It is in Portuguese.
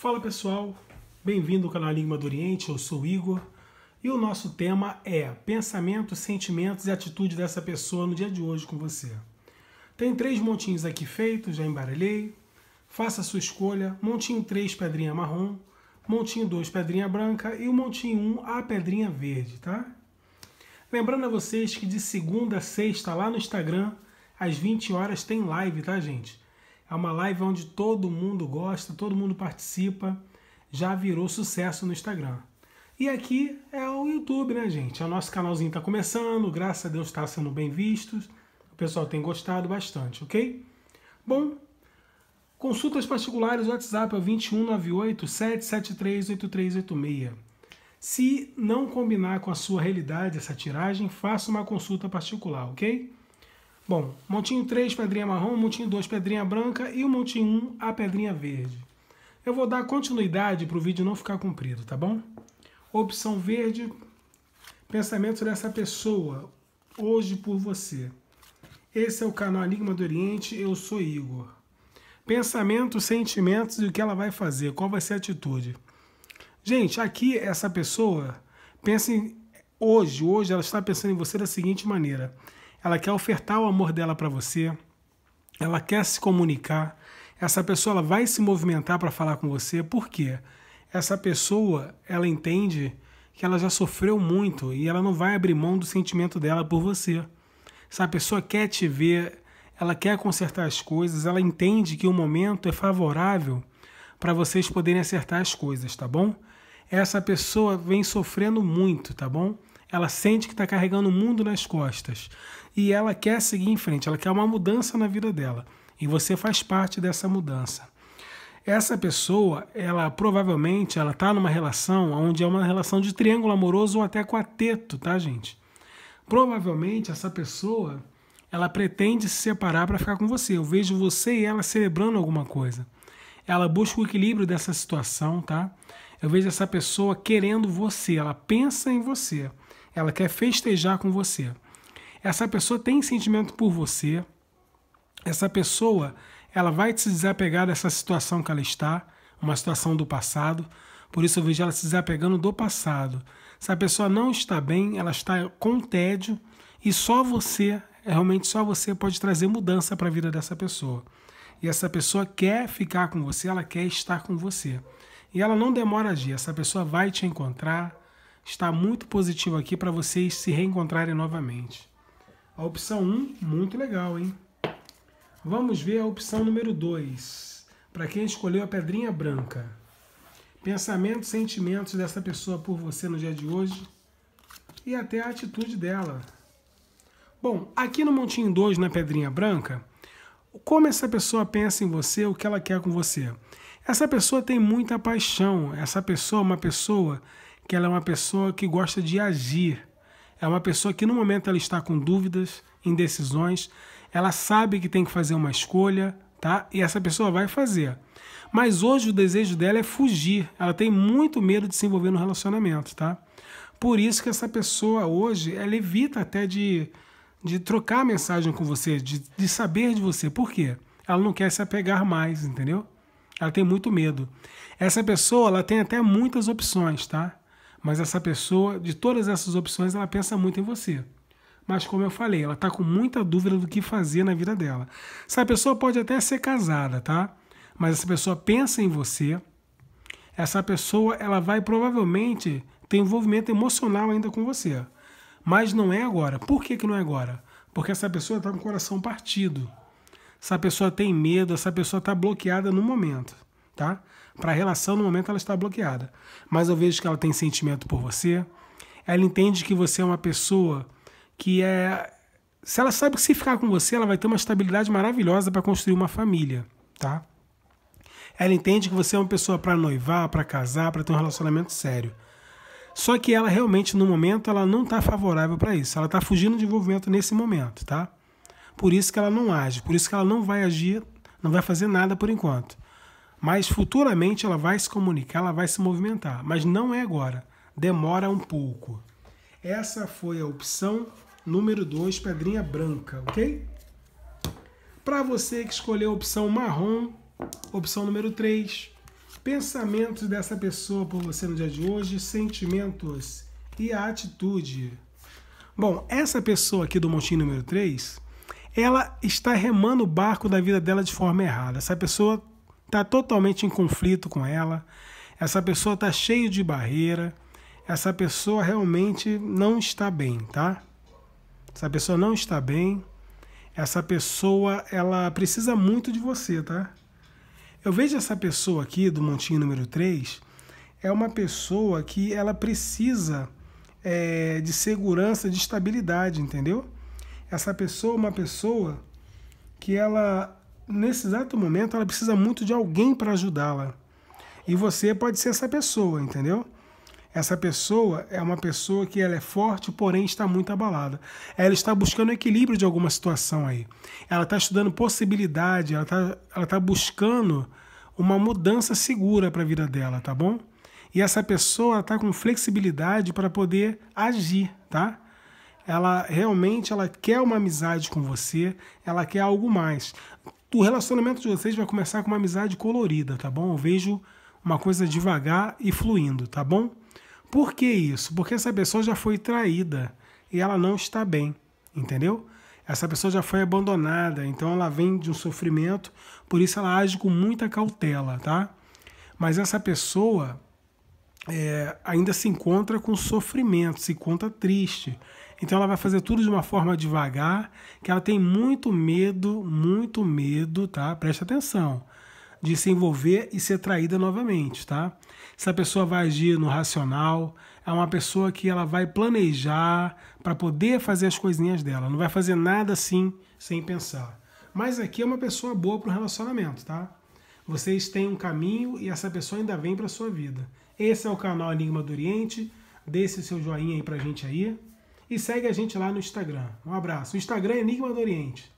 Fala pessoal, bem-vindo ao canal Língua do Oriente, eu sou Igor e o nosso tema é pensamentos, sentimentos e atitude dessa pessoa no dia de hoje com você. Tem três montinhos aqui feitos, já embaralhei, faça a sua escolha, montinho 3 pedrinha marrom, montinho 2 pedrinha branca e o montinho 1 um, a pedrinha verde, tá? Lembrando a vocês que de segunda a sexta lá no Instagram, às 20 horas tem live, tá gente? É uma live onde todo mundo gosta, todo mundo participa. Já virou sucesso no Instagram. E aqui é o YouTube, né, gente? É o nosso canalzinho está começando, graças a Deus está sendo bem visto. O pessoal tem gostado bastante, ok? Bom, consultas particulares, WhatsApp é 2198 773 8386. Se não combinar com a sua realidade essa tiragem, faça uma consulta particular, ok? Bom, montinho 3, pedrinha marrom, montinho 2, pedrinha branca e o montinho 1, a pedrinha verde. Eu vou dar continuidade para o vídeo não ficar comprido, tá bom? Opção verde, pensamento dessa pessoa, hoje por você. Esse é o canal Enigma do Oriente, eu sou Igor. Pensamentos, sentimentos e o que ela vai fazer, qual vai ser a atitude. Gente, aqui essa pessoa pensa em hoje, hoje ela está pensando em você da seguinte maneira: ela quer ofertar o amor dela para você, ela quer se comunicar, essa pessoa ela vai se movimentar para falar com você, por quê? Essa pessoa, ela entende que ela já sofreu muito e ela não vai abrir mão do sentimento dela por você. Essa pessoa quer te ver, ela quer consertar as coisas, ela entende que o momento é favorável para vocês poderem acertar as coisas, tá bom? Essa pessoa vem sofrendo muito, tá bom? Ela sente que está carregando o mundo nas costas e ela quer seguir em frente, ela quer uma mudança na vida dela e você faz parte dessa mudança. Essa pessoa, ela provavelmente ela está numa relação onde é uma relação de triângulo amoroso ou até quarteto, tá, gente? Provavelmente essa pessoa ela pretende se separar para ficar com você. Eu vejo você e ela celebrando alguma coisa. Ela busca o equilíbrio dessa situação, tá? Eu vejo essa pessoa querendo você, ela pensa em você ela quer festejar com você. Essa pessoa tem sentimento por você. Essa pessoa, ela vai se desapegar dessa situação que ela está, uma situação do passado. Por isso eu vejo ela se desapegando do passado. Se a pessoa não está bem, ela está com tédio e só você, realmente só você pode trazer mudança para a vida dessa pessoa. E essa pessoa quer ficar com você, ela quer estar com você. E ela não demora a agir, essa pessoa vai te encontrar, está muito positivo aqui para vocês se reencontrarem novamente. A opção 1, muito legal, hein? Vamos ver a opção número 2, para quem escolheu a pedrinha branca. Pensamentos, sentimentos dessa pessoa por você no dia de hoje e até a atitude dela. Bom, aqui no Montinho 2, na Pedrinha Branca, como essa pessoa pensa em você, o que ela quer com você? Essa pessoa tem muita paixão, essa pessoa é uma pessoa que ela é uma pessoa que gosta de agir. É uma pessoa que no momento ela está com dúvidas, indecisões, ela sabe que tem que fazer uma escolha, tá? E essa pessoa vai fazer. Mas hoje o desejo dela é fugir. Ela tem muito medo de se envolver no relacionamento, tá? Por isso que essa pessoa hoje, ela evita até de, de trocar mensagem com você, de, de saber de você. Por quê? Ela não quer se apegar mais, entendeu? Ela tem muito medo. Essa pessoa, ela tem até muitas opções, tá? Mas essa pessoa, de todas essas opções, ela pensa muito em você. Mas como eu falei, ela está com muita dúvida do que fazer na vida dela. Essa pessoa pode até ser casada, tá? Mas essa pessoa pensa em você. Essa pessoa, ela vai provavelmente ter envolvimento emocional ainda com você. Mas não é agora. Por que, que não é agora? Porque essa pessoa está com o coração partido. Essa pessoa tem medo, essa pessoa está bloqueada no momento tá? Para a relação, no momento, ela está bloqueada. Mas eu vejo que ela tem sentimento por você. Ela entende que você é uma pessoa que é. Se ela sabe que se ficar com você, ela vai ter uma estabilidade maravilhosa para construir uma família, tá? Ela entende que você é uma pessoa para noivar, para casar, para ter um relacionamento sério. Só que ela realmente, no momento, ela não está favorável para isso. Ela está fugindo de envolvimento nesse momento, tá? Por isso que ela não age, por isso que ela não vai agir, não vai fazer nada por enquanto. Mas futuramente ela vai se comunicar, ela vai se movimentar, mas não é agora. Demora um pouco. Essa foi a opção número 2, pedrinha branca, ok? Para você que escolheu a opção marrom, opção número 3, pensamentos dessa pessoa por você no dia de hoje, sentimentos e a atitude. Bom, essa pessoa aqui do montinho número 3, ela está remando o barco da vida dela de forma errada. Essa pessoa está totalmente em conflito com ela, essa pessoa está cheio de barreira, essa pessoa realmente não está bem, tá? Essa pessoa não está bem, essa pessoa ela precisa muito de você, tá? Eu vejo essa pessoa aqui do montinho número 3, é uma pessoa que ela precisa é, de segurança, de estabilidade, entendeu? Essa pessoa é uma pessoa que ela nesse exato momento, ela precisa muito de alguém para ajudá-la. E você pode ser essa pessoa, entendeu? Essa pessoa é uma pessoa que ela é forte, porém está muito abalada. Ela está buscando equilíbrio de alguma situação aí. Ela está estudando possibilidade, ela está ela tá buscando uma mudança segura para a vida dela, tá bom? E essa pessoa está com flexibilidade para poder agir, tá? Ela realmente ela quer uma amizade com você, ela quer algo mais o relacionamento de vocês vai começar com uma amizade colorida, tá bom? Eu vejo uma coisa devagar e fluindo, tá bom? Por que isso? Porque essa pessoa já foi traída e ela não está bem, entendeu? Essa pessoa já foi abandonada, então ela vem de um sofrimento, por isso ela age com muita cautela, tá? Mas essa pessoa é, ainda se encontra com sofrimento, se encontra triste, então ela vai fazer tudo de uma forma devagar, que ela tem muito medo, muito medo, tá? Preste atenção. De se envolver e ser traída novamente, tá? Essa pessoa vai agir no racional, é uma pessoa que ela vai planejar para poder fazer as coisinhas dela, não vai fazer nada assim sem pensar. Mas aqui é uma pessoa boa para o relacionamento, tá? Vocês têm um caminho e essa pessoa ainda vem para sua vida. Esse é o canal Enigma do Oriente. Deixe seu joinha aí pra gente aí. E segue a gente lá no Instagram. Um abraço. O Instagram é Enigma do Oriente.